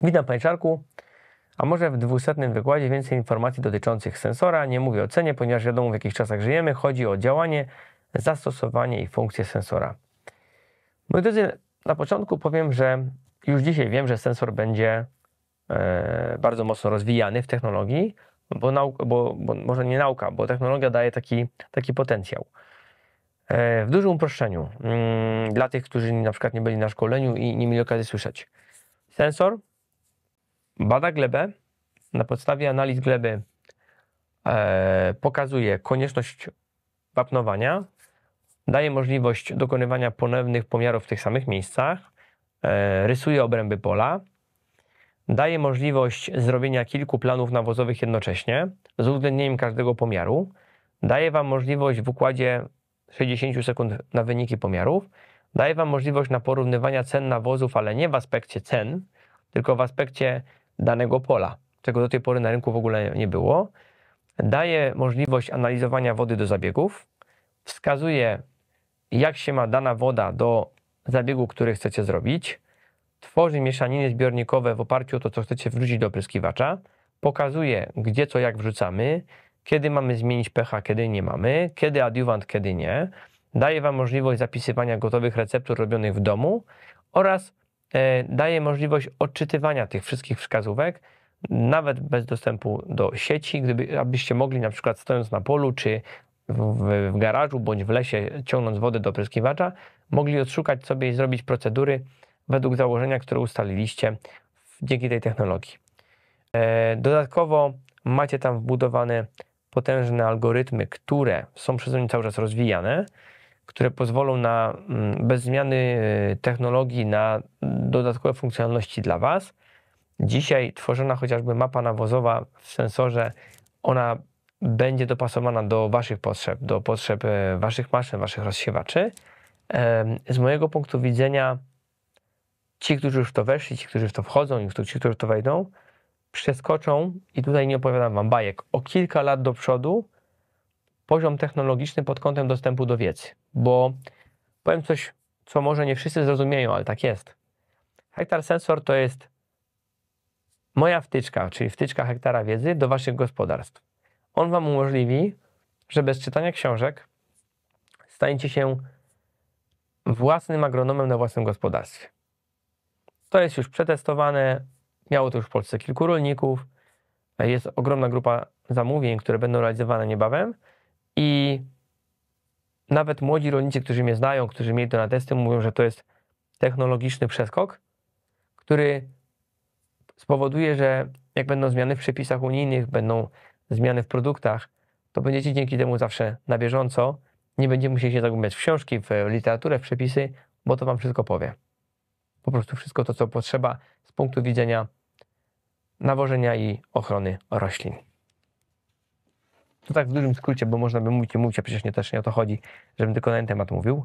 Witam Panie Czarku. A może w 200 wykładzie więcej informacji dotyczących sensora. Nie mówię o cenie, ponieważ wiadomo w jakich czasach żyjemy. Chodzi o działanie, zastosowanie i funkcję sensora. Moi drodzy, na początku powiem, że już dzisiaj wiem, że sensor będzie e, bardzo mocno rozwijany w technologii, bo, bo, bo, może nie nauka, bo technologia daje taki, taki potencjał. E, w dużym uproszczeniu, mm, dla tych, którzy na przykład nie byli na szkoleniu i nie mieli okazji słyszeć. Sensor bada glebę, na podstawie analiz gleby e, pokazuje konieczność wapnowania, daje możliwość dokonywania ponownych pomiarów w tych samych miejscach, e, rysuje obręby pola, daje możliwość zrobienia kilku planów nawozowych jednocześnie z uwzględnieniem każdego pomiaru, daje Wam możliwość w układzie 60 sekund na wyniki pomiarów, daje Wam możliwość na porównywania cen nawozów, ale nie w aspekcie cen, tylko w aspekcie danego pola, czego do tej pory na rynku w ogóle nie było. Daje możliwość analizowania wody do zabiegów, wskazuje, jak się ma dana woda do zabiegu, który chcecie zrobić, tworzy mieszaniny zbiornikowe w oparciu o to, co chcecie wrzucić do opryskiwacza, pokazuje, gdzie co jak wrzucamy, kiedy mamy zmienić pH, kiedy nie mamy, kiedy adiuwant, kiedy nie. Daje Wam możliwość zapisywania gotowych receptur robionych w domu oraz E, daje możliwość odczytywania tych wszystkich wskazówek, nawet bez dostępu do sieci, gdyby, abyście mogli na przykład stojąc na polu czy w, w garażu bądź w lesie, ciągnąc wodę do pryskiwacza, mogli odszukać sobie i zrobić procedury według założenia, które ustaliliście dzięki tej technologii. E, dodatkowo macie tam wbudowane potężne algorytmy, które są przez nie cały czas rozwijane, które pozwolą na mm, bez zmiany y, technologii na dodatkowe funkcjonalności dla Was. Dzisiaj tworzona chociażby mapa nawozowa w sensorze, ona będzie dopasowana do Waszych potrzeb, do potrzeb y, Waszych maszyn, Waszych rozsiewaczy. Z mojego punktu widzenia, ci, którzy już w to weszli, ci, którzy w to wchodzą i ci, którzy w to wejdą, przeskoczą, i tutaj nie opowiadam Wam bajek, o kilka lat do przodu poziom technologiczny pod kątem dostępu do wiedzy, bo powiem coś, co może nie wszyscy zrozumieją, ale tak jest. Hektar sensor to jest moja wtyczka, czyli wtyczka hektara wiedzy do waszych gospodarstw. On wam umożliwi, że bez czytania książek staniecie się własnym agronomem na własnym gospodarstwie. To jest już przetestowane, miało to już w Polsce kilku rolników, jest ogromna grupa zamówień, które będą realizowane niebawem, i nawet młodzi rolnicy, którzy mnie znają, którzy mieli to na testy, mówią, że to jest technologiczny przeskok, który spowoduje, że jak będą zmiany w przepisach unijnych, będą zmiany w produktach, to będziecie dzięki temu zawsze na bieżąco. Nie będziecie musieli się zagłębiać w książki, w literaturę, w przepisy, bo to Wam wszystko powie. Po prostu wszystko to, co potrzeba z punktu widzenia nawożenia i ochrony roślin. To no tak w dużym skrócie, bo można by mówić i mówić, a przecież nie też nie o to chodzi, żebym tylko na ten temat mówił.